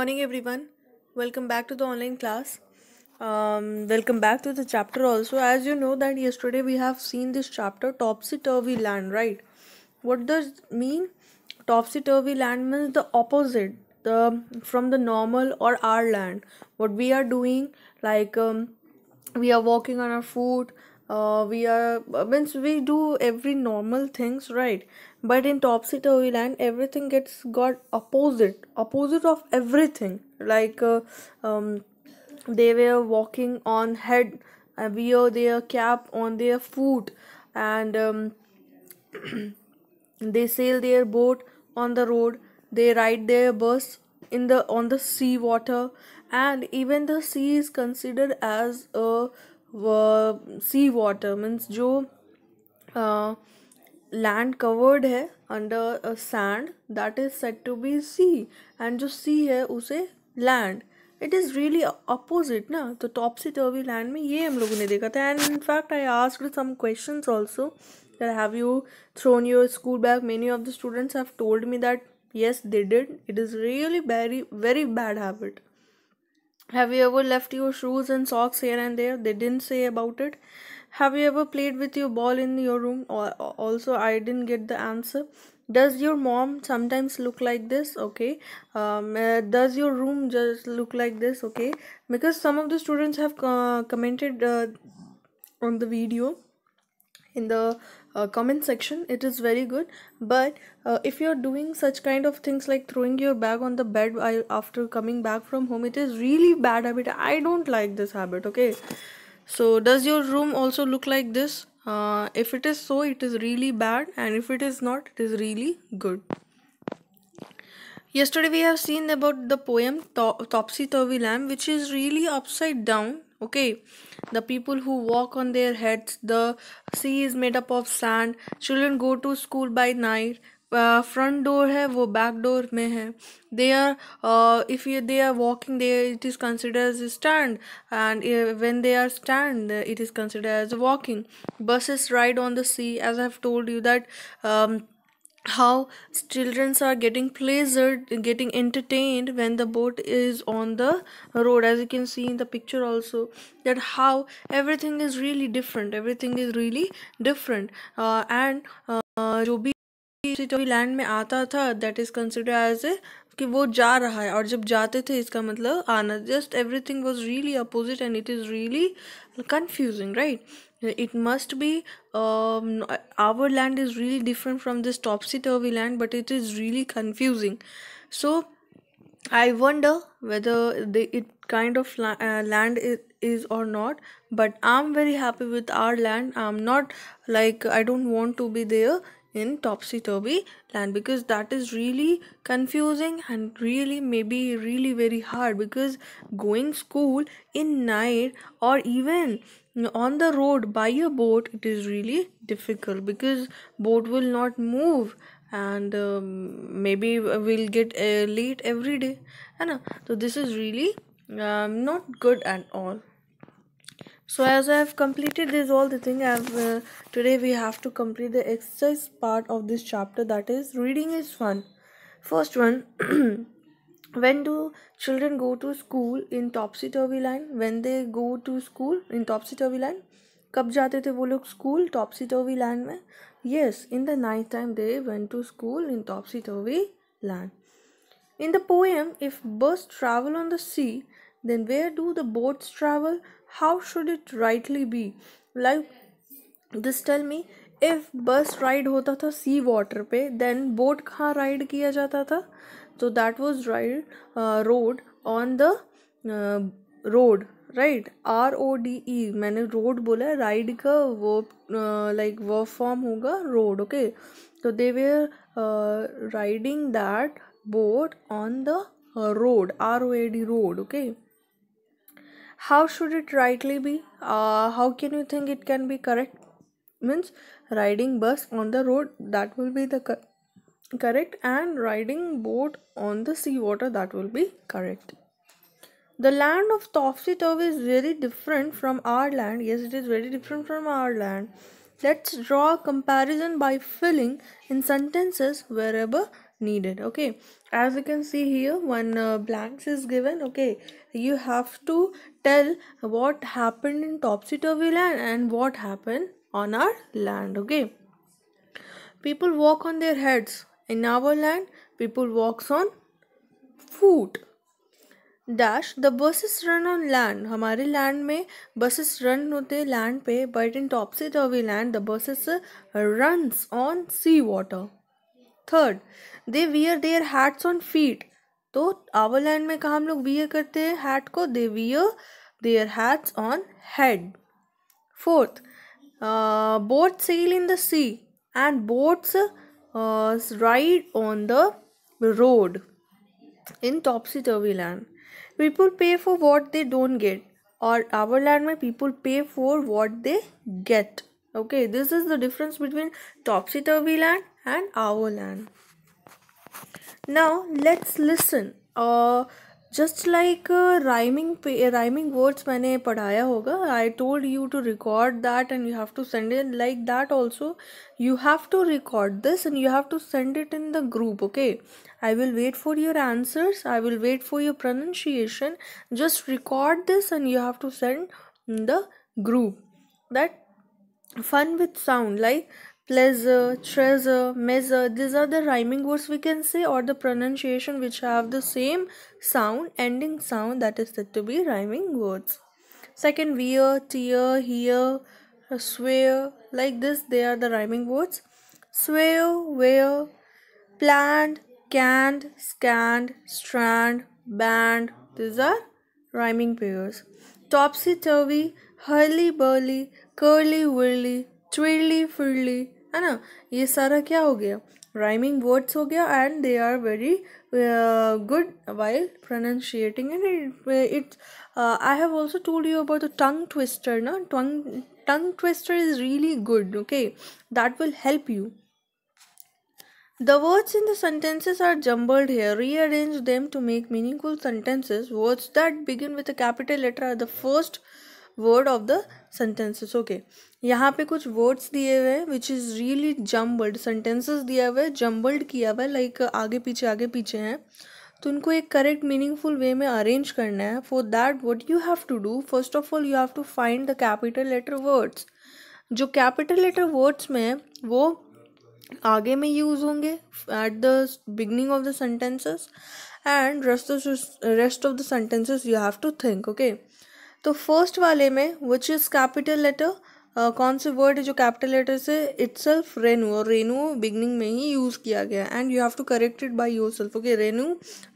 morning everyone welcome back to the online class um, welcome back to the chapter also as you know that yesterday we have seen this chapter topsy-turvy land right what does mean topsy-turvy land means the opposite the from the normal or our land what we are doing like um, we are walking on our foot uh, we are uh, means we do every normal things right but in topsy turvy land everything gets got opposite opposite of everything like uh, um, they were walking on head uh, are their cap on their foot and um, they sail their boat on the road they ride their bus in the on the sea water and even the sea is considered as a sea water means जो land covered है under sand that is set to be sea and जो sea है उसे land it is really opposite ना तो top से टर्वी तो land में ये हम लोगों ने देखा था and in fact I ask some question also that have you thrown your school bag many of the students have told me that yes they did it is really very very bad habit Have you ever left your shoes and socks here and there? They didn't say about it. Have you ever played with your ball in your room? Also, I didn't get the answer. Does your mom sometimes look like this? Okay. Um, uh, does your room just look like this? Okay. Because some of the students have uh, commented uh, on the video in the uh, comment section it is very good but uh, if you're doing such kind of things like throwing your bag on the bed after coming back from home it is really bad habit i don't like this habit okay so does your room also look like this uh, if it is so it is really bad and if it is not it is really good yesterday we have seen about the poem topsy turvy lamb which is really upside down okay the people who walk on their heads the sea is made up of sand children go to school by night uh, front door hai wo back door mein hai they are uh, if they are walking there it is considered as a stand and uh, when they are stand it is considered as walking buses ride on the sea as i have told you that um, how children are getting pleasured getting entertained when the boat is on the road as you can see in the picture also that how everything is really different everything is really different uh, and uh, जो भी land में आता था that is consider कि वो जा रहा है और जब जाते थे इसका मतलब आना just everything was really opposite and it is really confusing right it must be um, our land is really different from this topsy-turvy land but it is really confusing so i wonder whether the it kind of la- uh, land is or not but i'm very happy with our land i'm not like i don't want to be there in topsy-turvy land because that is really confusing and really maybe really very hard because going school in night or even on the road by a boat it is really difficult because boat will not move and um, maybe we'll get uh, late every day and so this is really um, not good at all so as i have completed this all the thing i have uh, today we have to complete the exercise part of this chapter that is reading is fun first one when do children go to school in topsy turvy line when they go to school in topsy turvy line कब जाते थे वो लोग school topsy turvy land में Yes, in the night time they went to school in Topsy Turvy Land. In the poem, if birds travel on the sea, then where do the boats travel? how should it rightly be like this tell me if bus ride hota tha sea water pe then boat then ride kiya jata tha so that was ride uh, road on the uh, road right R O D E मैंने road बोला है ride का वो like व form होगा road okay तो they were riding that boat on the road R O A D road okay how should it rightly be uh, how can you think it can be correct means riding bus on the road that will be the correct and riding boat on the seawater that will be correct the land of topsy turvy is very different from our land yes it is very different from our land let's draw a comparison by filling in sentences wherever needed okay as you can see here one uh, blanks is given okay you have to tell what happened in topsy-turvy land and what happened on our land okay people walk on their heads in our land people walks on foot Dash. The buses run on land. हमारे land में buses run होते land land पे in topsy top से turvy land the buses runs third they wear their hats on feet तो our land में कहा हम लोग वियर करते हैं हैट को they wear their hats on head fourth boat sail in the sea and boats ride on the road in topsy turvy land people pay for what they don't get और our land में people pay for what they get okay this is the difference between topsy turvy land and our land. Now let's listen. Uh, just like uh, rhyming rhyming words मैंने पढ़ाया होगा I told you to record that and you have to send it like that also you have to record this and you have to send it in the group okay I will wait for your answers I will wait for your pronunciation just record this and you have to send the group that fun with sound like pleasure, treasure, measure. These are the rhyming words we can say or the pronunciation which have the same sound, ending sound that is said to be rhyming words. Second, veer, tear, hear, swear. Like this, they are the rhyming words. Swear, wear, planned, canned, scanned, strand, band. These are rhyming pairs. Topsy-turvy, hurly-burly, curly-whirly, twirly-furly, है ना ये सारा क्या हो गया rhyming words हो गया and they are very good while pronunciating and it's I have also told you about the tongue twister ना tongue tongue twister is really good okay that will help you The words in the sentences are jumbled here. Rearrange them to make meaningful sentences. Words that begin with a capital letter are the first word of the sentences okay यहाँ पे कुछ words दिए हुए हैं which is really jumbled sentences दिया हुआ है jumbled किया हुआ है लाइक आगे पीछे आगे पीछे हैं तो उनको एक करेक्ट मीनिंगफुल वे में अरेंज करना है for that what you have to do first of all you have to find the capital letter words जो कैपिटल लेटर वर्ड्स में वो आगे में यूज़ होंगे at the beginning of the sentences and rest of rest of the sentences you have to think okay तो first वाले में which is capital letter कौन से वर्ड है जो कैपिटल लेटर से इट्स सेल्फ रेनू और रेनू बिगनिंग में ही यूज़ किया गया and you have to correct it by yourself okay Renu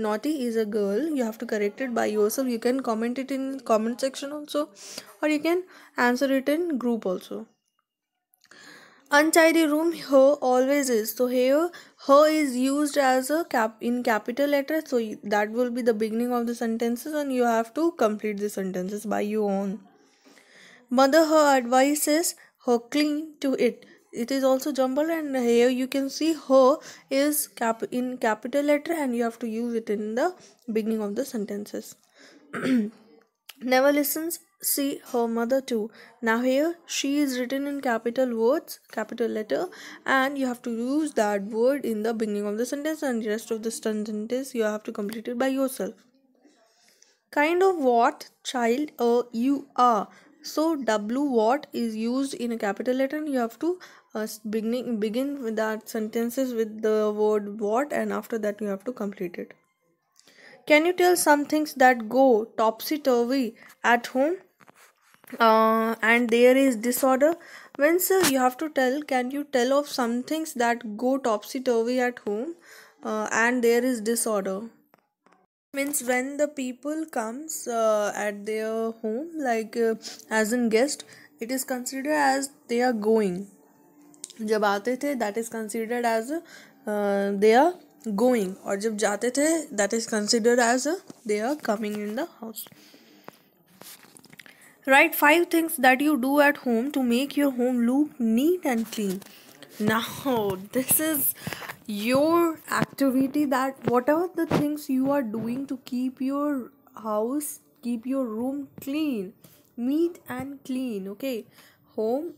naughty is a girl you have to correct it by yourself you can comment it in comment section also और you can answer it in group also अनचाइडी room हो always is तो hey her is used as a cap in capital letters so that will be the beginning of the sentences and you have to complete the sentences by your own mother her advice is her cling to it it is also jumbled and here you can see her is cap in capital letter and you have to use it in the beginning of the sentences Never listens. See her mother too. Now here she is written in capital words, capital letter, and you have to use that word in the beginning of the sentence and the rest of the sentence you have to complete it by yourself. Kind of what child uh, you are. So W what is used in a capital letter and you have to uh, beginning begin with that sentences with the word what and after that you have to complete it. Can you tell some things that go topsy turvy at home? Uh, and there is disorder. When sir, you have to tell, can you tell of some things that go topsy turvy at home? Uh, and there is disorder means when the people comes uh, at their home like uh, as in guest it is considered as they are going jab aate the that is considered as uh, they are going or jab jaate the that is considered as they are coming in the house write five things that you do at home to make your home look neat and clean now this is your activity that whatever the things you are doing to keep your house keep your room clean neat and clean okay home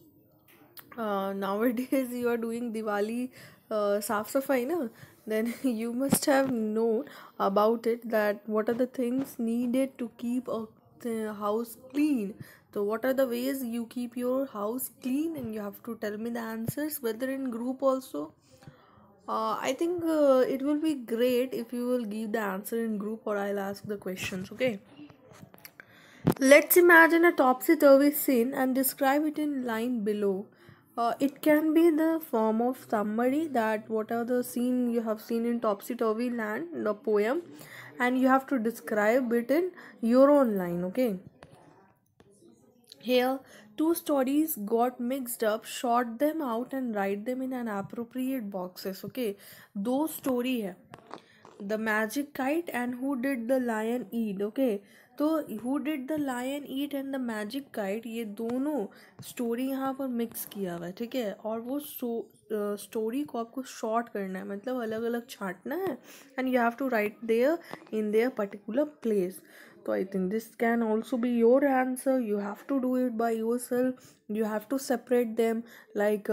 uh, nowadays you are doing diwali uh, saaf safai na then you must have known about it that what are the things needed to keep a house clean so what are the ways you keep your house clean and you have to tell me the answers whether in group also uh, i think uh, it will be great if you will give the answer in group or i'll ask the questions okay let's imagine a topsy-turvy scene and describe it in line below uh, it can be the form of summary that whatever the scene you have seen in Topsy Turvy Land, the poem, and you have to describe it in your own line, okay? Here, two stories got mixed up, Short them out, and write them in an appropriate boxes, okay? Those story hai. The Magic Kite and Who Did the Lion Eat, okay? तो who did the lion eat and the magic kite ये दोनों story यहाँ पर mix किया हुआ है ठीक है और वो सो स्टोरी को आपको शॉर्ट करना है मतलब अलग अलग छाटना है and you have to write there in their particular place तो I think this can also be your answer you have to do it by yourself you have to separate them like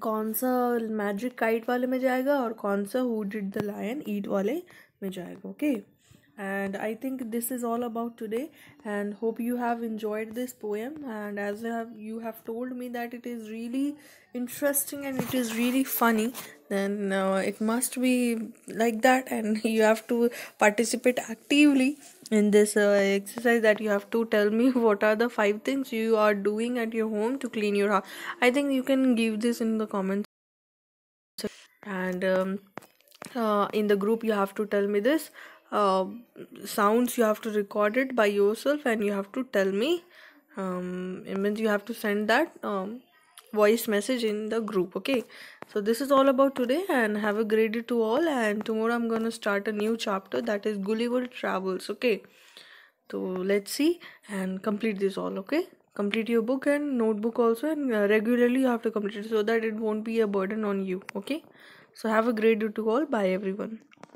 कौन सा magic kite वाले में जाएगा और कौन सा who did the lion eat वाले में जाएगा okay okay? and i think this is all about today and hope you have enjoyed this poem and as you have, you have told me that it is really interesting and it is really funny then uh, it must be like that and you have to participate actively in this uh, exercise that you have to tell me what are the five things you are doing at your home to clean your house i think you can give this in the comments and um, uh, in the group you have to tell me this uh, sounds you have to record it by yourself and you have to tell me um, it means you have to send that um, voice message in the group okay so this is all about today and have a great day to all and tomorrow i'm gonna start a new chapter that is gulliver travels okay so let's see and complete this all okay complete your book and notebook also and uh, regularly you have to complete it so that it won't be a burden on you okay so have a great day to all bye everyone